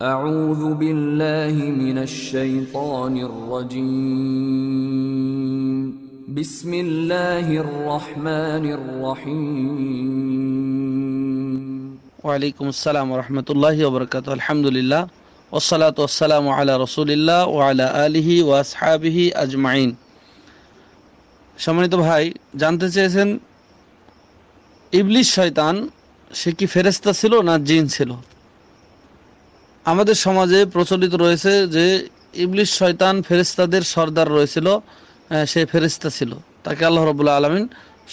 أعوذ بالله من الشيطان الرجيم بسم الله الرحمن الرحيم وعليكم السلام ورحمة الله وبركاته الحمد لله والصلاة والسلام على رسول الله وعلى آله وأصحابه أجمعين সম্মানিত ভাই জানতে চেয়েছেন ইবলিশ শয়তান সে কি ফেরেস্তা ছিল না জিন ছিল আমাদের সমাজে প্রচলিত রয়েছে যে ইবলিশ শয়তান ফেরিস্তাদের সর্দার রয়েছিল সে ফেরিস্তা ছিল তাকে আল্লাহ রবুল্লা আলমিন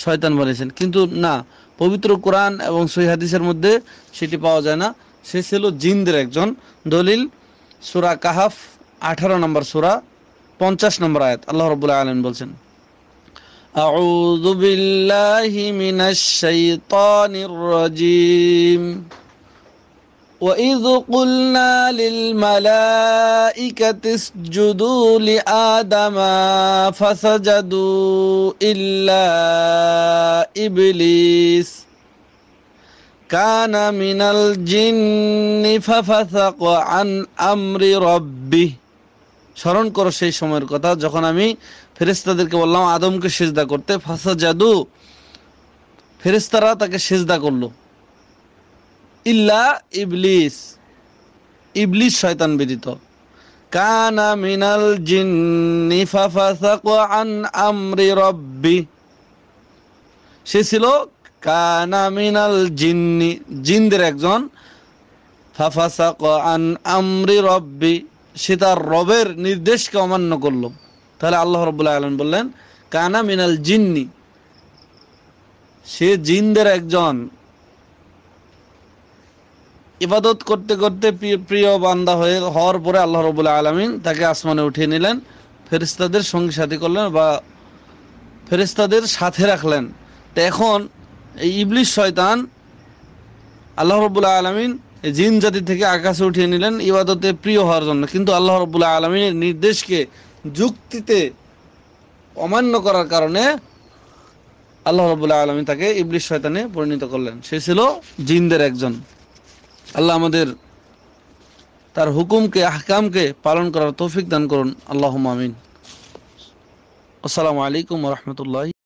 শয়তান বানিয়েছেন কিন্তু না পবিত্র কোরআন এবং সই হাদিসের মধ্যে সেটি পাওয়া যায় না সে ছিল জিন্দের একজন দলিল সুরা কাহাফ আঠারো নম্বর সুরা পঞ্চাশ নম্বর আয়াত আল্লাহ রবুল্লা আলমিন বলছেন أعوذ بالله من الشيطان الرجيم وإذ قلنا للملائكة اسجدوا لآدم فسجدوا إلا إبليس كان من الجن ففسق عن أمر ربه স্মরণ করো সেই সময়ের কথা যখন আমি ফেরেস্তাদেরকে বললাম আদমকে সেজদা করতে ফাসা জাদু ফেরেস্তারা তাকে সেজদা করলো ইল্লা ইবলিস ইবলিস শয়তান ব্যতীত কানা মিনাল জিন্নি ফাফাসাকু আন আমরি রব্বি সে ছিল কানা মিনাল জিন্নি জিন্দের একজন ফাফাসাক আন আমরি রব্বি সে তার রবের নির্দেশকে অমান্য করল তাহলে আল্লাহ রবুল্লাহ আলম বললেন কানা মিনাল জিন্নি সে জিন্দের একজন ইবাদত করতে করতে প্রিয় বান্দা হয়ে হওয়ার পরে আল্লাহ রবুল্লা আলমিন তাকে আসমানে উঠিয়ে নিলেন ফেরিস্তাদের সঙ্গী সাথী করলেন বা ফেরিস্তাদের সাথে রাখলেন তো এখন এই ইবলিশ শয়তান আল্লাহ রবুল্লা আলমিন জিন জাতি থেকে আকাশে উঠিয়ে নিলেন ইবাদতে প্রিয় হওয়ার জন্য কিন্তু আল্লাহ রবুল্লা আলমিনের নির্দেশকে যুক্তিতে অমান্য করার কারণে আল্লাহ রবুল্লা আলমী তাকে ইবলিশ শয়তানে পরিণত করলেন সে ছিল জিনদের একজন আল্লাহ আমাদের তার হুকুমকে আহকামকে পালন করার তৌফিক দান করুন আল্লাহ আমিন আসসালামু আলাইকুম রহমতুল্লাহ